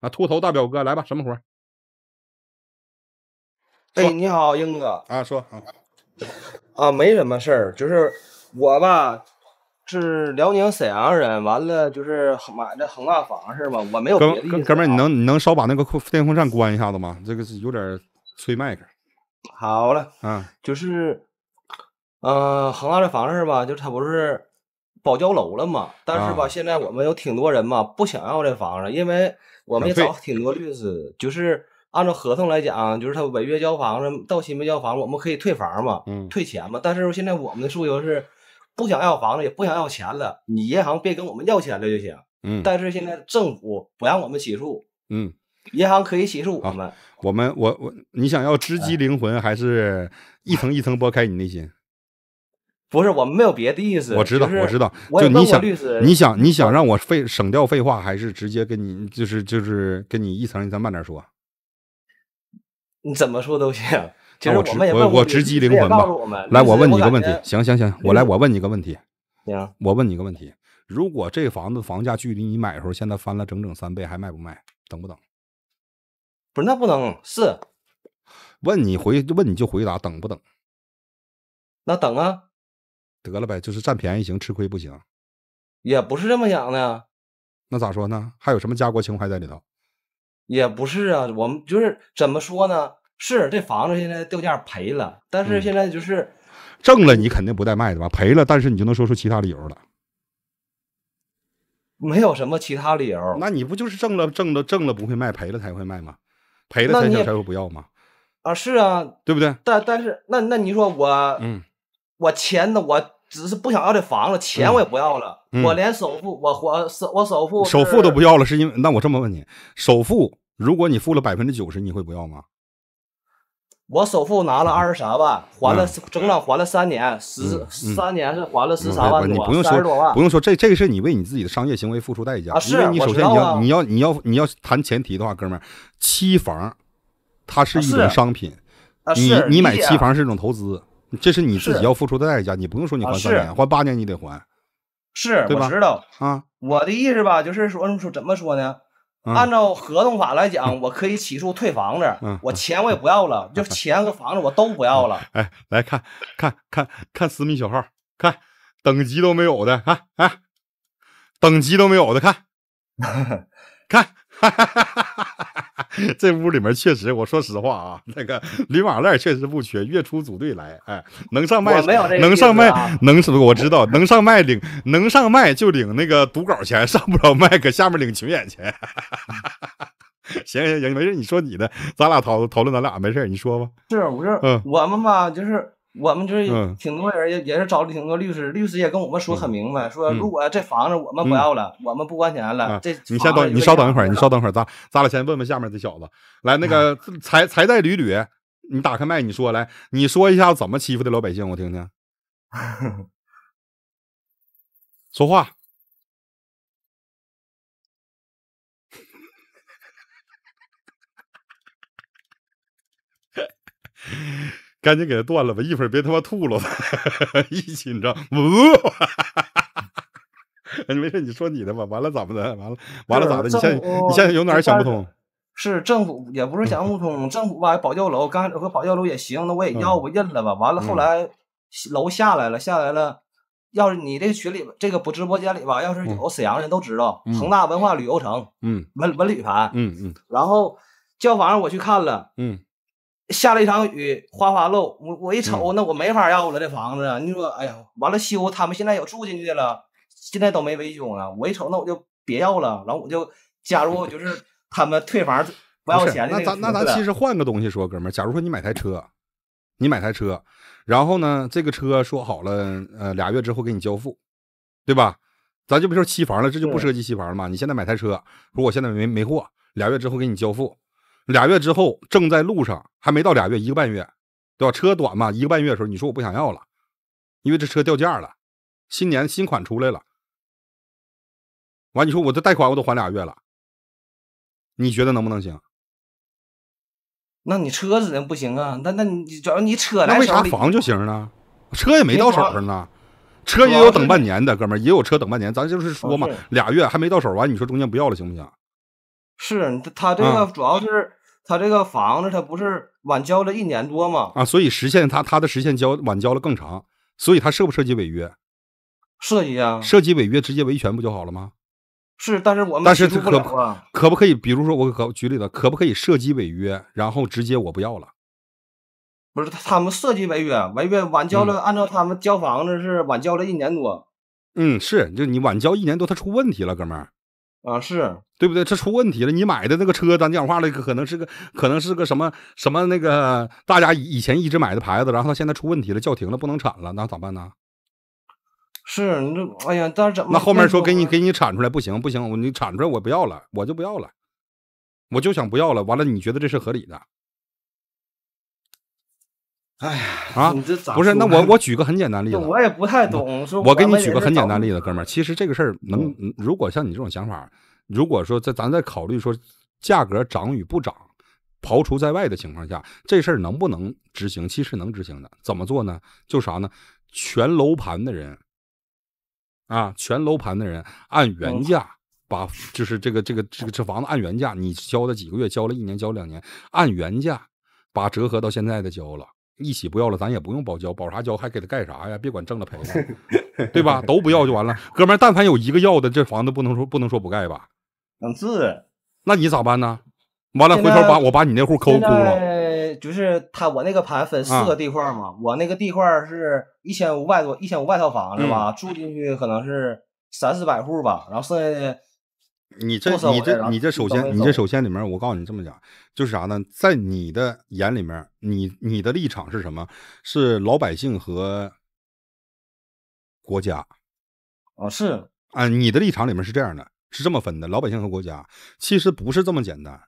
啊，秃头大表哥，来吧，什么活？哎，你好，英哥啊，说 啊，没什么事儿，就是我吧，是辽宁沈阳人，完了就是买的恒大房是吧，我没有别的意思。哥们儿，你能你能少把那个电风扇关一下子吗？这个是有点吹麦克。好了，啊，就是，呃，恒大的房子吧，就是他不是保交楼了嘛，但是吧，现在我们有挺多人嘛，不想要这房子，因为。我们也找挺多律师，就是按照合同来讲，就是他违约交房子，到期没交房子，我们可以退房嘛，退钱嘛。但是现在我们的诉求是，不想要房子，也不想要钱了，你银行别跟我们要钱了就行。嗯。但是现在政府不让我们起诉，嗯，银行可以起诉我们。我们我我，你想要直击灵魂，还是一层一层剥开你内心？不是，我们没有别的意思。我知道，我知道。就你想，你想，你想让我废省掉废话，还是直接跟你，就是就是跟你一层一层慢点说？你怎么说都行。其实我们也问直击灵魂吧。来，我问你一个问题。行行行，我来，我问你个问题。行。我问你个问题：如果这房子房价距离你买的时候现在翻了整整三倍，还卖不卖？等不等？不是，那不能是。问你回，问你就回答，等不等？那等啊。得了呗，就是占便宜行，吃亏不行。也不是这么想的。那咋说呢？还有什么家国情怀在里头？也不是啊，我们就是怎么说呢？是这房子现在掉价赔了，但是现在就是挣了，你肯定不带卖的吧？赔了，但是你就能说出其他理由了。没有什么其他理由。那你不就是挣了挣了挣了不会卖，赔了才会卖吗？赔了才才会不要吗？啊，是啊，对不对？但但是那那你说我嗯，我钱呢？我只是不想要这房子，钱我也不要了，我连首付我还首我首付首付都不要了，是因为那我这么问你，首付如果你付了百分之九十，你会不要吗？我首付拿了二十三万，还了整整还了三年，十三年是还了十三万，你不用说不用说，这这个是你为你自己的商业行为付出代价，因为你首先你要你要你要你要谈前提的话，哥们儿，期房它是一种商品，你你买期房是一种投资。这是你自己要付出的代价，你不用说你还三年，还八年你得还，是，我知道啊，我的意思吧，就是说说怎么说呢？按照合同法来讲，我可以起诉退房子，我钱我也不要了，就钱和房子我都不要了。哎，来看看看看私密小号，看等级都没有的看，哎，等级都没有的看，看。哈哈哈哈哈哈。这屋里面确实，我说实话啊，那个 驴马赖确实不缺，月初组队来，哎，能上麦，能上麦，能什么？我知道，能上麦领，能上麦就领那个读稿钱，上不了麦搁下面领群演钱。行行行，没事，你说你的，咱俩讨讨论，咱俩没事，你说吧。是，不是，嗯，我们吧，就是。我们就是挺多人，也也是找了挺多律师，律师也跟我们说很明白，说如果这房子我们不要了，我们不还钱了，这你稍等，你稍等一会儿，你稍等会儿，咱咱俩先问问下面这小子，来那个财财在吕吕，你打开麦，你说来，你说一下怎么欺负的老百姓，我听听，说话。赶紧给他断了吧，一会儿别他妈吐了！一紧张，没事，你说你的吧。完了，怎么的？完了，完了，咋的？你现在你现在有哪儿想不通？是政府也不是想不通，政府吧，保教楼刚开始说保教楼也行，那我也要，我认了吧。完了，后来楼下来了，下来了。要是你这个群里这个不直播间里吧，要是有沈阳人都知道恒大文化旅游城，嗯，文文旅盘，嗯嗯。然后教房我去看了，嗯。下了一场雨，哗哗漏。我我一瞅，那我没法要了这房子。你说，哎呀，完了修。他们现在有住进去的了，现在都没维修呢。我一瞅，那我就别要了。然后我就加入，就是 他们退房不要钱的那那咱那咱其实换个东西说，哥们儿，假如说你买台车，你买台车，然后呢，这个车说好了，呃，俩月之后给你交付，对吧？咱就别说期房了，这就不涉及期房了嘛。你现在买台车，如果现在没没货，俩月之后给你交付。俩月之后正在路上，还没到俩月，一个半月，对吧？车短嘛，一个半月的时候，你说我不想要了，因为这车掉价了，新年新款出来了。完，你说我的贷款我都还俩月了，你觉得能不能行？那你车子不行啊，那那你主要你车来那为啥房就行呢？车也没到手上呢，车也有等半年的，哥们儿也有车等半年，咱就是说嘛，俩月还没到手完，你说中间不要了行不行？是他这个主要是。他这个房子，他不是晚交了一年多吗？啊，所以实现他他的实现交晚交了更长，所以他涉不涉及违约？涉及啊，涉及违约直接维权不就好了吗？是，但是我们但是不可不可以？比如说我可举例子，可不可以涉及违约，然后直接我不要了？不是，他们涉及违约，违约晚交了，按照他们交房子是晚交了一年多。嗯，是，就你晚交一年多，他出问题了，哥们儿。啊，是对不对？这出问题了，你买的那个车，咱讲话了，可能是个，可能是个什么什么那个，大家以前一直买的牌子，然后它现在出问题了，叫停了，不能产了，那咋办呢？是你这，哎呀，那后面说给你给你产出来不行不行，你产出来我不要了，我就不要了，我就想不要了。完了，你觉得这是合理的？哎呀啊！不是，那我我举个很简单例子，我也不太懂。我给你举个很简单例子，哥们儿，其实这个事儿能，如果像你这种想法，如果说在咱在考虑说价格涨与不涨，刨除在外的情况下，这事儿能不能执行？其实能执行的。怎么做呢？就啥呢？全楼盘的人啊，全楼盘的人按原价把，就是这个这个这个这房子按原价，你交的几个月，交了一年，交两年，按原价把折合到现在的交了。一起不要了，咱也不用保交，保啥交？还给他盖啥呀？别管挣了赔了，对吧？都不要就完了。哥们，但凡有一个要的，这房子不能说不能说不盖吧？能治？那你咋办呢？完了，回头把我把你那户扣了。就是他，我那个盘分四个地块嘛，我那个地块是一千五百多，一千五百套房子吧，住进去可能是三四百户吧，然后剩下的。你这、你这、你这，首先，你这首先里面，我告诉你这么讲，就是啥呢？在你的眼里面，你你的立场是什么？是老百姓和国家？哦，是啊，你的立场里面是这样的，是这么分的：老百姓和国家其实不是这么简单。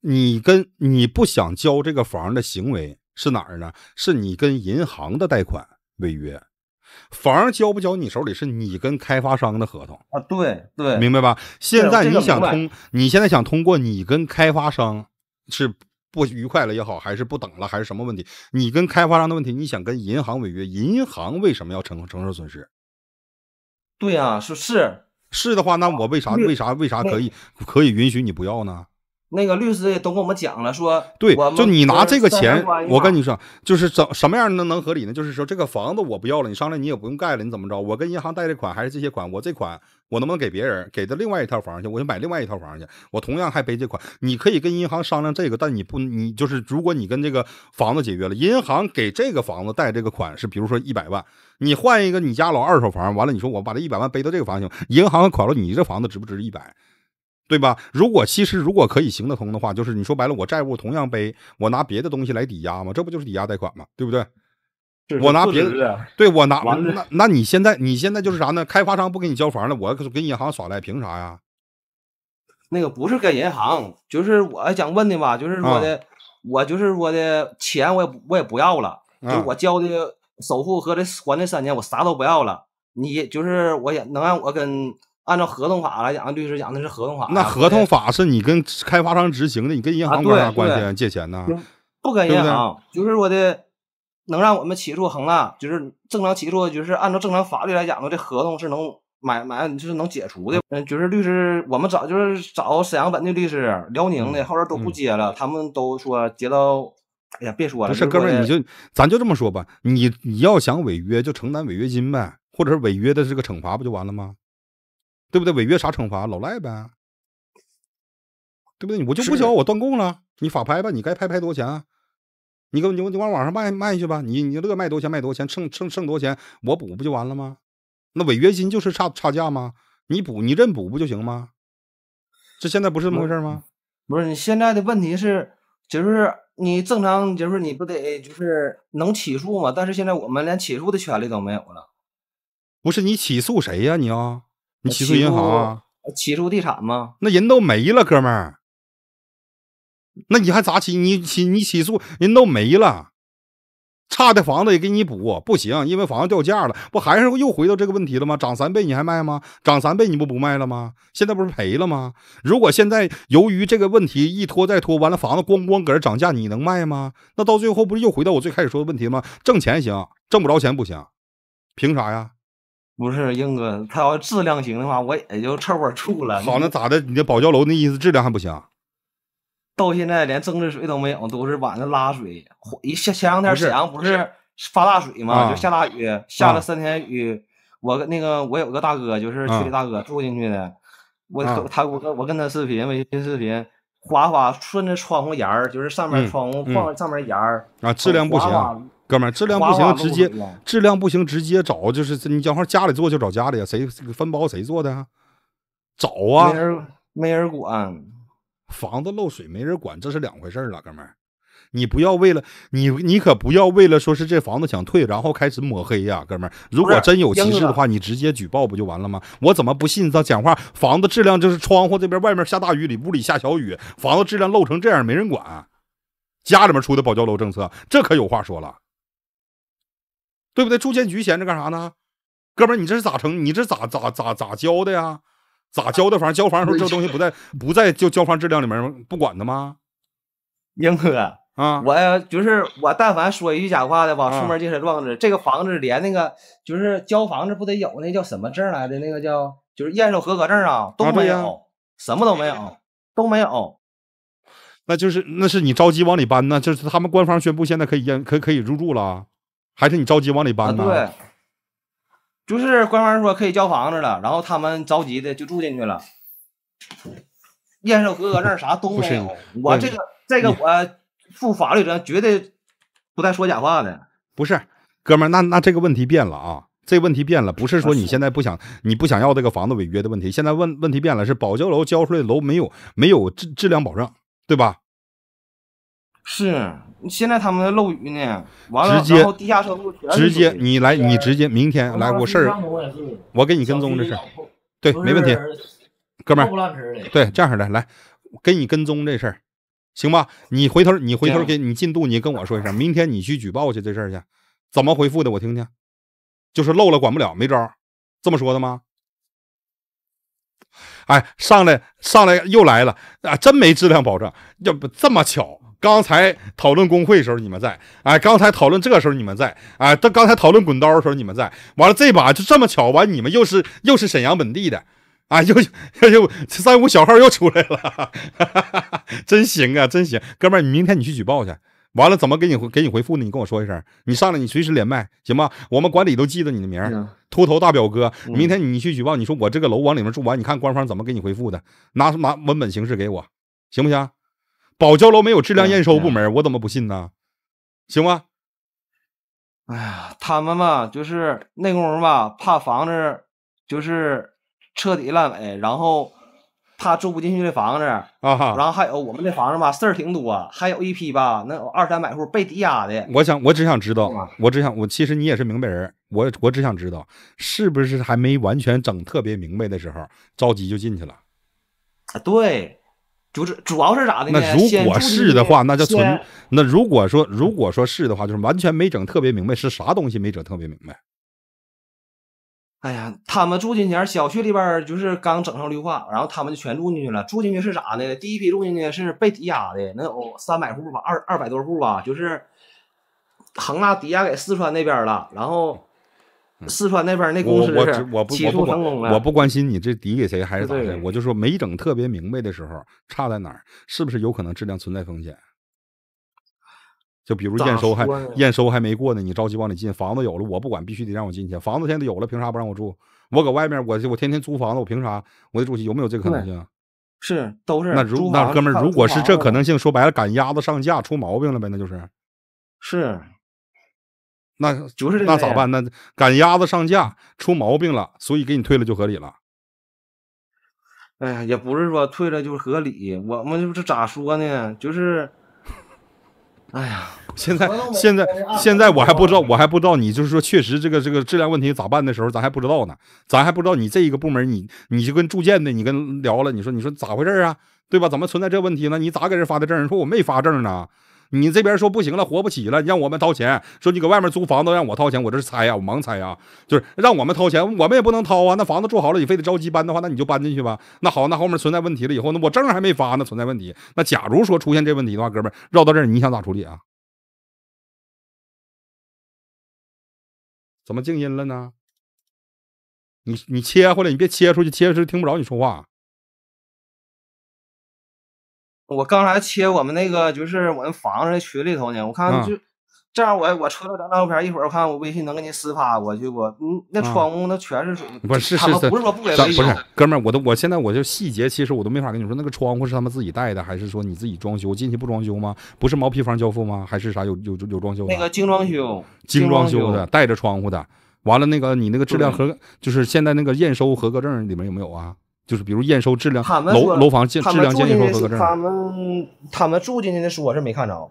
你跟你不想交这个房的行为是哪儿呢？是你跟银行的贷款违约。房交不交你手里是你跟开发商的合同啊，对对，明白吧？现在你想通，你现在想通过你跟开发商是不愉快了也好，还是不等了还是什么问题？你跟开发商的问题，你想跟银行违约，银行为什么要承承受损失？对呀，是是是的话，那我为啥为啥为啥可以可以允许你不要呢？那个律师也都跟我们讲了，说对，就你拿这个钱，我跟你说，就是怎什么样能能合理呢？就是说这个房子我不要了，你商量你也不用盖了，你怎么着？我跟银行贷的款还是这些款，我这款我能不能给别人，给到另外一套房去，我就买另外一套房去，我同样还背这款。你可以跟银行商量这个，但你不你就是如果你跟这个房子解约了，银行给这个房子贷这个款是比如说一百万，你换一个你家老二手房，完了你说我把这一百万背到这个房去，银行考虑你这房子值不值一百？对吧？如果其实如果可以行得通的话，就是你说白了，我债务同样背，我拿别的东西来抵押嘛，这不就是抵押贷款嘛，对不对？我拿别的，对，我拿。那那你现在你现在就是啥呢？开发商不给你交房了，我跟银行耍赖，凭啥呀？那个不是跟银行，就是我想问的吧，就是说的，我就是说的钱，我也我也不要了，就我交的首付和这还那三年，我啥都不要了。你就是我也能让我跟。按照合同法来讲，律师讲的是合同法。那合同法是你跟开发商执行的，你跟银行有啥关系啊，借钱呢？不跟银行，就是说的能让我们起诉恒大，就是正常起诉，就是按照正常法律来讲呢，这合同是能买买，就是能解除的。嗯，就是律师，我们找就是找沈阳本地律师，辽宁的后边都不接了，他们都说接到，哎呀，别说了。不是哥们，你就咱就这么说吧，你你要想违约，就承担违约金呗，或者是违约的这个惩罚，不就完了吗？对不对？违约啥惩罚？老赖呗，对不对？我就不交，我断供了，你法拍吧，你该拍拍多少钱？你给你你往网上卖卖去吧，你你乐卖多少钱卖多少钱，剩剩剩多少钱我补不就完了吗？那违约金就是差差价吗？你补你认补不就行吗？这现在不是这么回事吗？不是，你现在的问题是，就是你正常，就是你不得就是能起诉吗？但是现在我们连起诉的权利都没有了。不是你起诉谁呀？你要。你起诉银行？啊？起诉地产吗？那人都没了，哥们儿，那你还咋起？你起？你起诉？人都没了，差的房子也给你补，不行，因为房子掉价了，不还是又回到这个问题了吗？涨三倍你还卖吗？涨三倍你不不卖了吗？现在不是赔了吗？如果现在由于这个问题一拖再拖，完了房子咣咣搁这涨价，你能卖吗？那到最后不是又回到我最开始说的问题吗？挣钱行，挣不着钱不行，凭啥呀？不是英哥，他要质量行的话，我也就凑合住了。好，那咋的？你这保教楼那意思质量还不行？到现在连蒸制水都没有，都是晚上拉水。一下前两天沈阳不是发大水吗？就下大雨，下了三天雨。我跟那个我有个大哥，就是区里大哥住进去的。我他我我跟他视频微信视频，哗哗顺着窗户沿儿，就是上面窗户放上面沿儿啊，质量不行。哥们儿，质量不行，直接质量不行，直接找就是你讲话家里做就找家里啊，谁分包谁做的，找啊，没人管，房子漏水没人管，这是两回事了，哥们儿，你不要为了你你可不要为了说是这房子想退，然后开始抹黑呀，哥们儿，如果真有急事的话，你直接举报不就完了吗？我怎么不信他讲话房子质量就是窗户这边外面下大雨里屋里下小雨，房子质量漏成这样没人管，家里面出的保交楼政策，这可有话说了。对不对？住建局闲着干啥呢？哥们儿，你这是咋成？你这咋咋咋咋交的呀？咋交的房？交房时候这东西不在不在交交房质量里面不管的吗？英哥啊，我就是我，但凡说一句假话的吧，出门见山撞子。这个房子连那个就是交房子不得有那叫什么证来的？那个叫就是验收合格证啊，都没有，什么都没有，都没有。那就是那是你着急往里搬呢？就是他们官方宣布现在可以验，可可以入住了。还是你着急往里搬呢？对，就是官方说可以交房子了，然后他们着急的就住进去了。验收合格证啥都没有，我这个这个我负法律责任，绝对不带说假话的。不是，哥们儿，那那这个问题变了啊！这问题变了，不是说你现在不想你不想要这个房子违约的问题，现在问问题变了，是保交楼交出来的楼没有没有质质量保证，对吧？是，现在他们在漏雨呢。直接，直接，你来，你直接明天来，我事儿，我给你跟踪这事儿，对，没问题，哥们儿，对，这样式的，来，给你跟踪这事儿，行吧？你回头，你回头给你进度，你跟我说一声，明天你去举报去这事儿去，怎么回复的？我听听，就是漏了，管不了，没招，这么说的吗？哎，上来，上来又来了啊！真没质量保证，要不这么巧？刚才讨论工会的时候你们在，哎，刚才讨论这个时候你们在，哎，这刚才讨论滚刀的时候你们在，完了这把就这么巧，完你们又是又是沈阳本地的，哎，又又三五小号又出来了，真行啊，真行，哥们儿，你明天你去举报去，完了怎么给你给你回复呢？你跟我说一声，你上来你随时连麦行吗？我们管理都记得你的名，秃头大表哥，明天你去举报，你说我这个楼往里面住完，你看官方怎么给你回复的？拿拿文本形式给我，行不行？保交楼没有质量验收部门，我怎么不信呢？行吗？哎呀，他们嘛，就是那功夫吧，怕房子就是彻底烂尾，然后怕住不进去的房子，然后还有我们那房子吧，事儿挺多，还有一批吧，那二三百户被抵押的。我想，我只想知道，我只想，我其实你也是明白人，我我只想知道，是不是还没完全整特别明白的时候，着急就进去了啊？对。就是主要是啥的呢？那如果是的话，那就存。那如果说，如果说，是的话，就是完全没整特别明白是啥东西没整特别明白。哎呀，他们住进去，小区里边就是刚整上绿化，然后他们就全住进去了。住进去是啥呢？第一批住进去是被抵押的，能有三百户吧，二二百多户吧，就是恒大抵押给四川那边了，然后。四川那边那公司我我不我不我不关心你这抵给谁还是咋的，我就说没整特别明白的时候，差在哪儿？是不是有可能质量存在风险？就比如验收还验收还没过呢，你着急往里进，房子有了我不管，必须得让我进去。房子现在有了，凭啥不让我住？我搁外面，我我天天租房子，我凭啥我得住去？有没有这可能性？是，都是。那如那哥们儿，如果是这可能性，说白了，赶鸭子上架出毛病了呗，那就是。是。那就是这那咋办？那赶鸭子上架出毛病了，所以给你退了就合理了。哎呀，也不是说退了就合理，我们就是咋说呢？就是，哎呀，现在现在现在我还不知道，我还不知道你就是说确实这个这个质量问题咋办的时候，咱还不知道呢。咱还不知道你这一个部门，你你就跟住建的你跟聊了，你说你说咋回事啊？对吧？怎么存在这问题呢？你咋给人发的证？说我没发证呢？你这边说不行了，活不起了，让我们掏钱。说你搁外面租房子，让我掏钱。我这是猜呀，我盲猜啊，就是让我们掏钱，我们也不能掏啊。那房子住好了，你非得着急搬的话，那你就搬进去吧。那好，那后面存在问题了以后，那我证还没发呢，存在问题。那假如说出现这问题的话，哥们，绕到这儿，你想咋处理啊？怎么静音了呢？你你切回来，你别切出去，切出去听不着你说话。我刚才切我们那个，就是我们房子群里头呢，我看就这样，我我出了张照片，一会儿我看我微信能给你私发过去不？嗯，那窗户那全是水，不是是，不是说不给维修。不是，哥们，我都我现在我就细节，其实我都没法跟你说，那个窗户是他们自己带的，还是说你自己装修进去不装修吗？不是毛坯房交付吗？还是啥有有有装修？那个精装修，精装修的带着窗户的，完了那个你那个质量合，就是现在那个验收合格证里面有没有啊？就是比如验收质量、楼楼房建质量验收合格证。他们他们住进去的，说是没看着，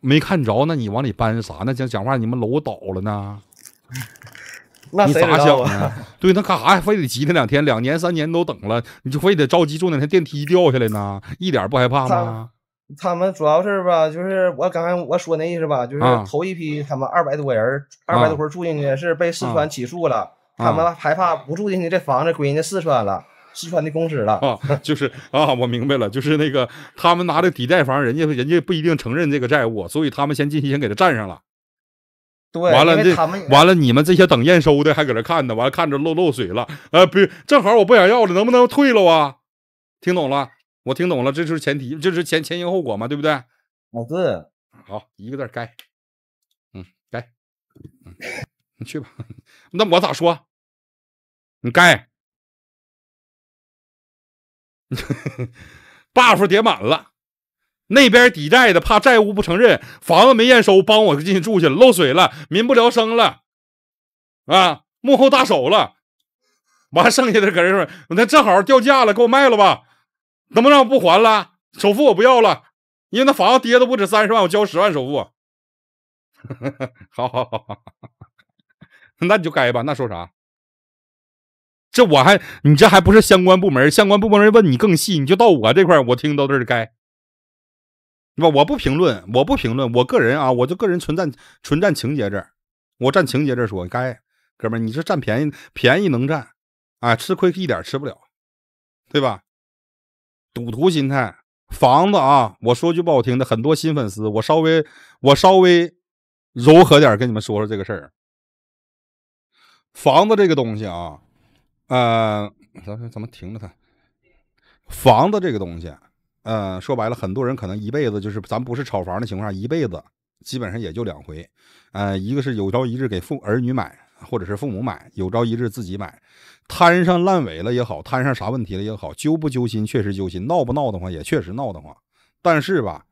没看着。那你往里搬啥？那讲讲话，你们楼倒了呢？那谁想啊？对，那干啥呀？非得急那两天，两年三年都等了，你就非得着急住那电梯掉下来呢？一点不害怕吗？他们主要是吧，就是我刚才我说那意思吧，就是头一批他们二百多人，二百多户住进去是被四川起诉了。他们害怕不住进去，这房子归人家四川了，四川的公司了啊，就是啊，我明白了，就是那个他们拿的抵债房，人家人家不一定承认这个债务，所以他们先进去先给他占上了。对，完了这，完了你们这些等验收的还搁这看呢，完了看着漏漏水了，啊，不，正好我不想要了，能不能退了啊？听懂了，我听懂了，这是前提，这是前前因后果嘛，对不对？啊，对，好，一个字该，嗯，该，嗯，你去吧，那我咋说？你该，buff 叠满了，那边抵债的怕债务不承认，房子没验收，帮我进去住去了，漏水了，民不聊生了，啊，幕后大手了，完剩下的搁这说，那正好掉价了，给我卖了吧，能不能让我不还了？首付我不要了，因为那房子跌都不止三十万，我交十万首付。好，好，好，好，那你就该吧，那说啥？这我还你这还不是相关部门，相关部门问你更细，你就到我这块我听到这儿该，我我不评论，我不评论，我个人啊，我就个人纯占纯占情节这儿，我占情节这儿说该，哥们儿，你这占便宜便宜能占，哎，吃亏一点吃不了，对吧？赌徒心态，房子啊，我说句不好听的，很多新粉丝，我稍微我稍微柔和点跟你们说说这个事儿，房子这个东西啊。呃，咱咱怎么停了它？房子这个东西，嗯，说白了，很多人可能一辈子就是，咱不是炒房的情况下，一辈子基本上也就两回。呃，一个是有朝一日给父儿女买，或者是父母买；有朝一日自己买，摊上烂尾了也好，摊上啥问题了也好，揪不揪心，确实揪心；闹不闹的话，也确实闹得慌。但是吧。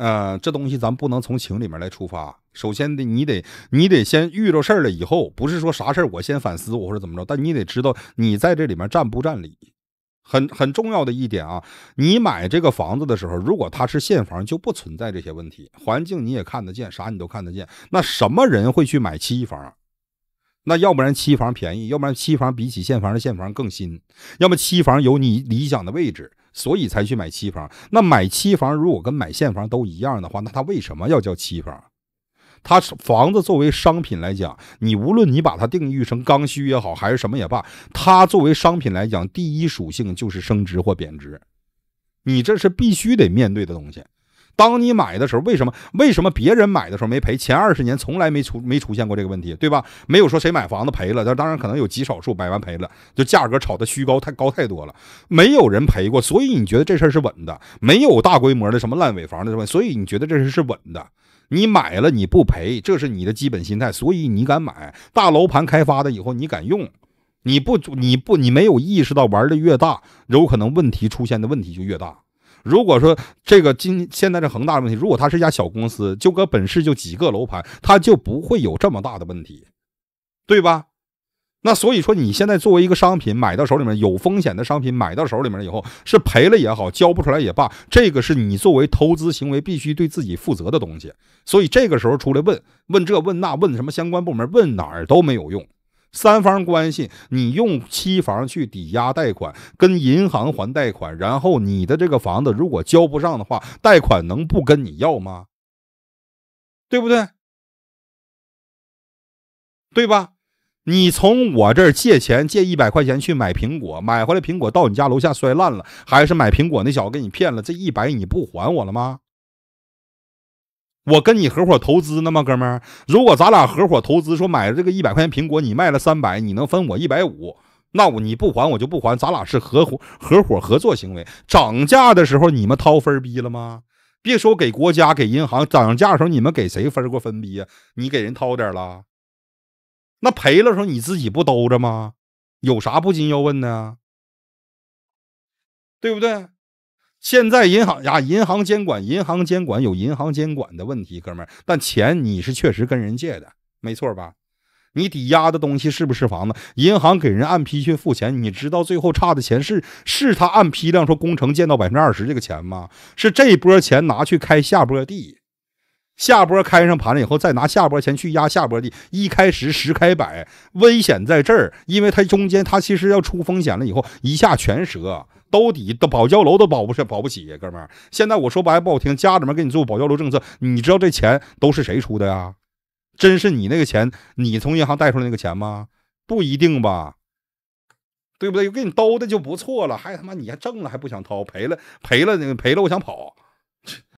呃，这东西咱不能从情里面来出发。首先得，你得，你得先遇着事儿了以后，不是说啥事儿我先反思我或者怎么着，但你得知道你在这里面占不占理。很很重要的一点啊，你买这个房子的时候，如果它是现房，就不存在这些问题，环境你也看得见，啥你都看得见。那什么人会去买期房？那要不然期房便宜，要不然期房比起现房的现房更新，要么期房有你理想的位置。所以才去买期房。那买期房如果跟买现房都一样的话，那他为什么要叫期房？他房子作为商品来讲，你无论你把它定义成刚需也好，还是什么也罢，它作为商品来讲，第一属性就是升值或贬值。你这是必须得面对的东西。当你买的时候，为什么？为什么别人买的时候没赔？前二十年从来没出没出现过这个问题，对吧？没有说谁买房子赔了，但当然可能有极少数买完赔了，就价格炒得虚高太高太多了，没有人赔过，所以你觉得这事儿是稳的，没有大规模的什么烂尾房的什么，所以你觉得这事是稳的。你买了你不赔，这是你的基本心态，所以你敢买大楼盘开发的以后你敢用，你不你不你没有意识到玩的越大，有可能问题出现的问题就越大。如果说这个今现在这恒大问题，如果它是一家小公司，就搁本市就几个楼盘，它就不会有这么大的问题，对吧？那所以说，你现在作为一个商品买到手里面有风险的商品买到手里面以后，是赔了也好，交不出来也罢，这个是你作为投资行为必须对自己负责的东西。所以这个时候出来问问这问那问什么相关部门问哪儿都没有用。三方关系，你用期房去抵押贷款，跟银行还贷款，然后你的这个房子如果交不上的话，贷款能不跟你要吗？对不对？对吧？你从我这儿借钱，借一百块钱去买苹果，买回来苹果到你家楼下摔烂了，还是买苹果那小子给你骗了，这一百你不还我了吗？我跟你合伙投资呢吗，哥们儿？如果咱俩合伙投资，说买了这个一百块钱苹果，你卖了三百，你能分我一百五？那我你不还我就不还，咱俩是合伙合伙合作行为。涨价的时候你们掏分逼了吗？别说给国家给银行，涨价的时候你们给谁分过分逼啊？你给人掏点儿了，那赔了时候你自己不兜着吗？有啥不禁要问呢？对不对？现在银行呀，银行监管，银行监管有银行监管的问题，哥们儿。但钱你是确实跟人借的，没错吧？你抵押的东西是不是房子？银行给人按批去付钱，你知道最后差的钱是是他按批量说工程建到百分之二十这个钱吗？是这波钱拿去开下波地。下波开上盘了以后，再拿下波钱去压下波的，一开十十开百，危险在这儿，因为它中间它其实要出风险了以后，一下全折兜底的保交楼都保不上保不起哥们儿，现在我说白不好听，家里面给你做保交楼政策，你知道这钱都是谁出的呀？真是你那个钱，你从银行贷出来那个钱吗？不一定吧，对不对？我给你兜的就不错了，还他妈你还挣了还不想掏，赔了赔了赔了我想跑。